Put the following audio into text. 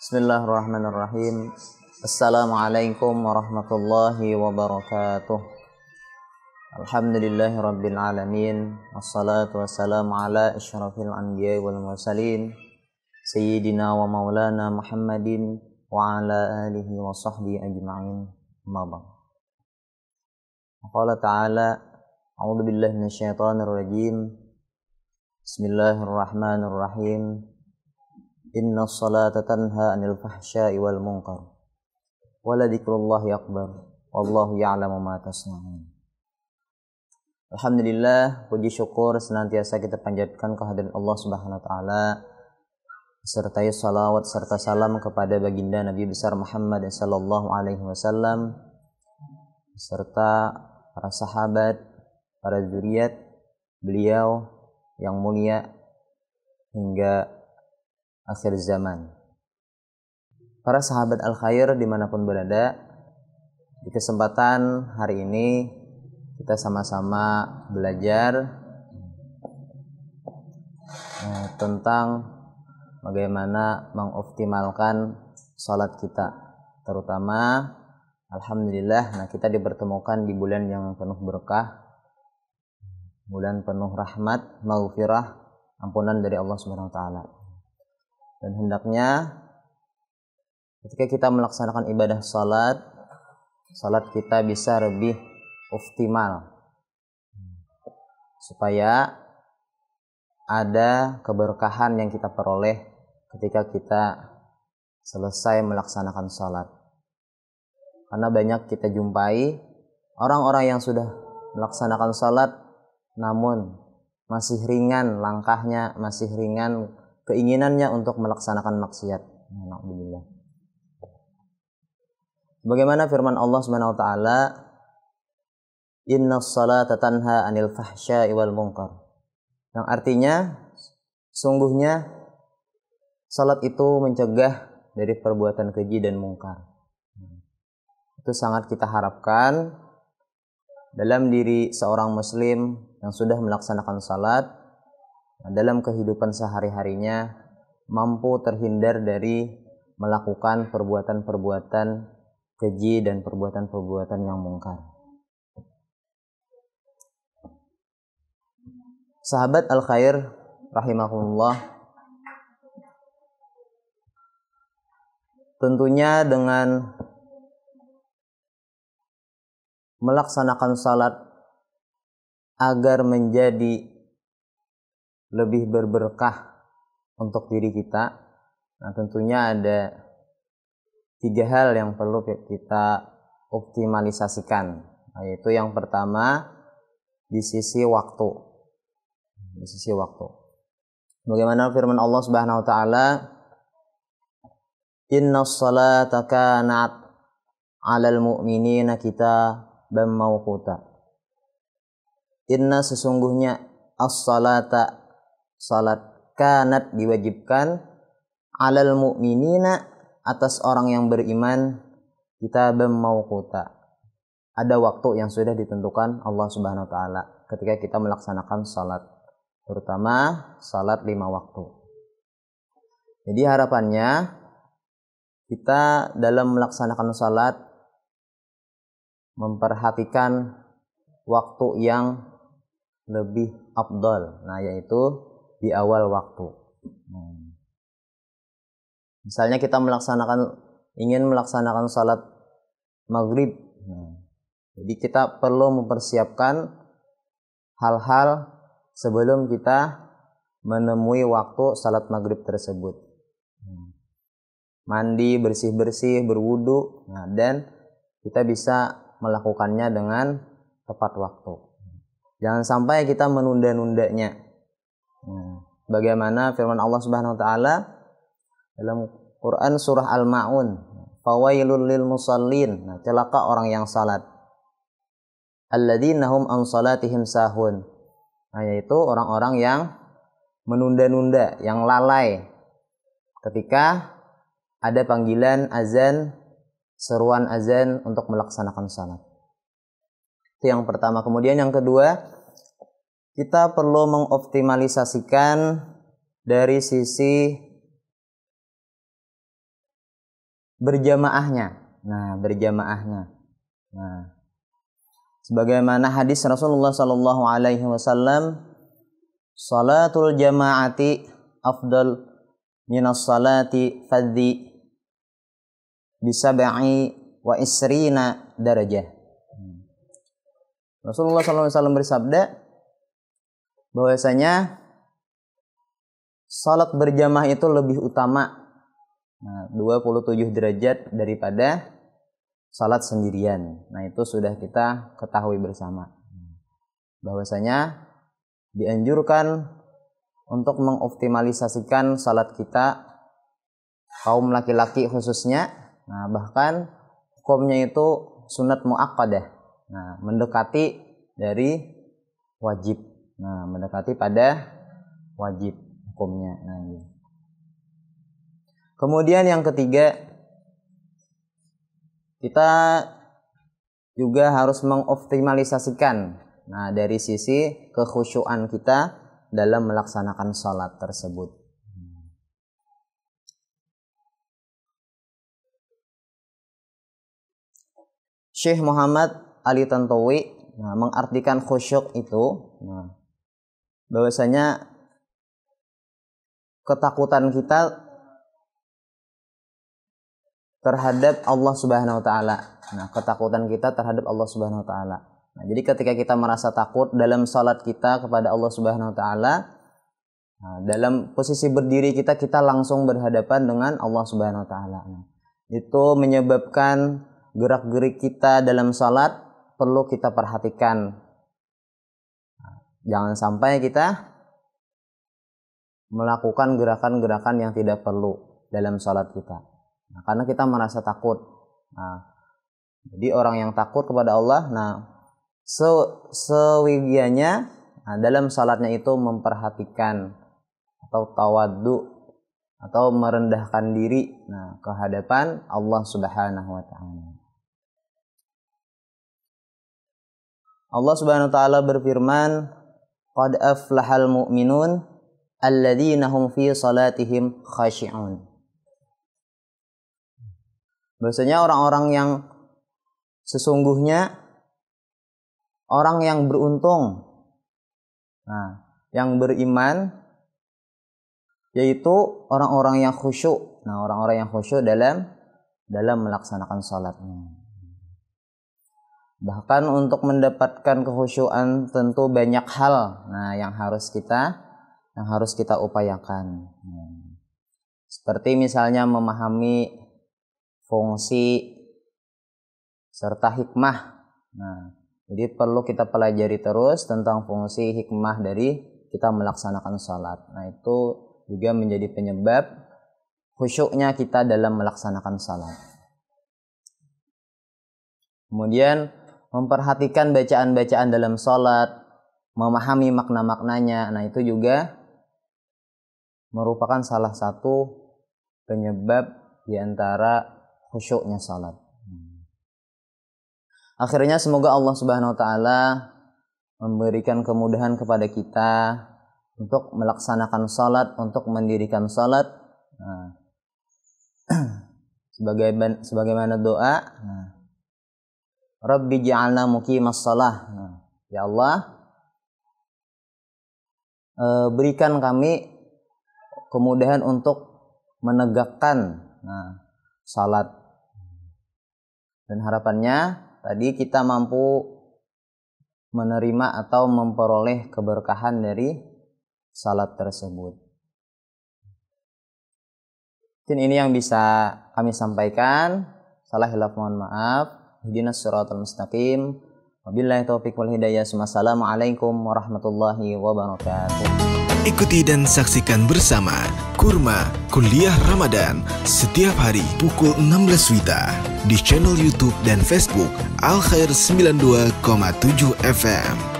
بسم الله الرحمن الرحيم السلام عليكم ورحمة الله وبركاته الحمد لله رب العالمين والصلاة والسلام على أشرف الأنبياء والمرسلين سيدنا ومولانا محمد وعلى آله وصحبه أجمعين ما قال تعالى أعوذ بالله من الشيطان الرجيم بسم الله الرحمن الرحيم Inna salata tanha anil fahsya'i wal munkar. Waladikrullahi akbar. Wallahu ya'lamu ma tasna'un. Alhamdulillah, puji syukur senantiasa kita panjatkan kehadiran Allah Subhanahu wa taala serta salawat serta salam kepada baginda Nabi besar Muhammad sallallahu alaihi wasallam serta para sahabat, para zuriat beliau yang mulia hingga akhir zaman. Para sahabat Al-Khair dimanapun berada, di kesempatan hari ini kita sama-sama belajar eh, tentang bagaimana mengoptimalkan sholat kita. Terutama, Alhamdulillah, nah kita dipertemukan di bulan yang penuh berkah, bulan penuh rahmat, maufirah ampunan dari Allah Subhanahu wa taala dan hendaknya ketika kita melaksanakan ibadah salat salat kita bisa lebih optimal supaya ada keberkahan yang kita peroleh ketika kita selesai melaksanakan salat karena banyak kita jumpai orang-orang yang sudah melaksanakan salat namun masih ringan langkahnya masih ringan keinginannya untuk melaksanakan maksiat. Alhamdulillah. Bagaimana firman Allah Subhanahu wa taala, "Inna salata tanha 'anil fahsya'i wal munkar." Yang artinya sungguhnya salat itu mencegah dari perbuatan keji dan mungkar. Itu sangat kita harapkan dalam diri seorang muslim yang sudah melaksanakan salat Nah, dalam kehidupan sehari-harinya mampu terhindar dari melakukan perbuatan-perbuatan keji dan perbuatan-perbuatan yang mungkar. Sahabat Al-Khair rahimahullah tentunya dengan melaksanakan salat agar menjadi lebih berberkah untuk diri kita. Nah, tentunya ada tiga hal yang perlu kita optimalisasikan. Nah, yaitu yang pertama di sisi waktu. Di sisi waktu. Bagaimana firman Allah Subhanahu wa taala Inna salata kanat alal mu'minina kita bam mawquta. Inna sesungguhnya as-salata salat kanat diwajibkan alal mu'minina atas orang yang beriman kita kota ada waktu yang sudah ditentukan Allah Subhanahu wa taala ketika kita melaksanakan salat terutama salat lima waktu. Jadi harapannya kita dalam melaksanakan salat memperhatikan waktu yang lebih abdol. Nah, yaitu di awal waktu. Hmm. Misalnya kita melaksanakan ingin melaksanakan salat maghrib. Hmm. Jadi kita perlu mempersiapkan hal-hal sebelum kita menemui waktu salat maghrib tersebut. Hmm. Mandi, bersih-bersih, berwudu, nah, dan kita bisa melakukannya dengan tepat waktu. Jangan sampai kita menunda-nundanya. Ya. bagaimana firman Allah Subhanahu wa taala dalam Quran surah Al-Maun, "Fawailul lil musallin." Nah, celaka orang yang salat. "Alladzinahum an salatihim sahun. Nah, yaitu orang-orang yang menunda-nunda, yang lalai ketika ada panggilan azan, seruan azan untuk melaksanakan salat. Itu yang pertama. Kemudian yang kedua, kita perlu mengoptimalisasikan dari sisi berjamaahnya. Nah, berjamaahnya. Nah, sebagaimana hadis Rasulullah Shallallahu Alaihi Wasallam, salatul jamaati afdal minas salati fadhi bisabai wa isrina darajah. Hmm. Rasulullah SAW bersabda, bahwasanya salat berjamaah itu lebih utama nah, 27 derajat daripada salat sendirian. Nah, itu sudah kita ketahui bersama. Bahwasanya dianjurkan untuk mengoptimalisasikan salat kita kaum laki-laki khususnya. Nah, bahkan hukumnya itu sunat muakkadah. Nah, mendekati dari wajib. Nah, mendekati pada wajib hukumnya. Nah, Kemudian yang ketiga, kita juga harus mengoptimalisasikan nah dari sisi kekhusyuan kita dalam melaksanakan sholat tersebut. Syekh Muhammad Ali Tantowi nah, mengartikan khusyuk itu nah, bahwasanya ketakutan kita terhadap Allah Subhanahu wa taala. Nah, ketakutan kita terhadap Allah Subhanahu wa taala. Nah, jadi ketika kita merasa takut dalam salat kita kepada Allah Subhanahu wa taala, nah, dalam posisi berdiri kita kita langsung berhadapan dengan Allah Subhanahu wa taala. Nah, itu menyebabkan gerak-gerik kita dalam salat perlu kita perhatikan Jangan sampai kita melakukan gerakan-gerakan yang tidak perlu dalam sholat kita. Nah, karena kita merasa takut. Nah, jadi orang yang takut kepada Allah, nah se sewigianya nah, dalam sholatnya itu memperhatikan atau tawadu atau merendahkan diri nah ke hadapan Allah Subhanahu wa taala. Allah Subhanahu wa taala berfirman qad aflahal mu'minun alladzina fi salatihim khashi'un. Bahasanya orang-orang yang sesungguhnya orang yang beruntung. Nah, yang beriman yaitu orang-orang yang khusyuk. Nah, orang-orang yang khusyuk dalam dalam melaksanakan salatnya. Bahkan untuk mendapatkan kehusyuan tentu banyak hal nah yang harus kita yang harus kita upayakan. Seperti misalnya memahami fungsi serta hikmah. Nah, jadi perlu kita pelajari terus tentang fungsi hikmah dari kita melaksanakan sholat. Nah, itu juga menjadi penyebab khusyuknya kita dalam melaksanakan sholat. Kemudian memperhatikan bacaan-bacaan dalam sholat, memahami makna-maknanya. Nah, itu juga merupakan salah satu penyebab di antara khusyuknya sholat Akhirnya semoga Allah Subhanahu wa taala memberikan kemudahan kepada kita untuk melaksanakan salat, untuk mendirikan salat. Nah, sebagaimana sebagaimana doa. Nah, Rabbi ja'alna muqimas salah. Nah, ya Allah, eh, berikan kami kemudahan untuk menegakkan nah, salat. Dan harapannya tadi kita mampu menerima atau memperoleh keberkahan dari salat tersebut. Mungkin ini yang bisa kami sampaikan. Salah hilaf mohon maaf ihdinas siratal mustaqim. Wabillahi taufiq wal hidayah. Assalamualaikum warahmatullahi wabarakatuh. Ikuti dan saksikan bersama Kurma Kuliah Ramadan setiap hari pukul 16 Wita di channel YouTube dan Facebook Al Khair 92,7 FM.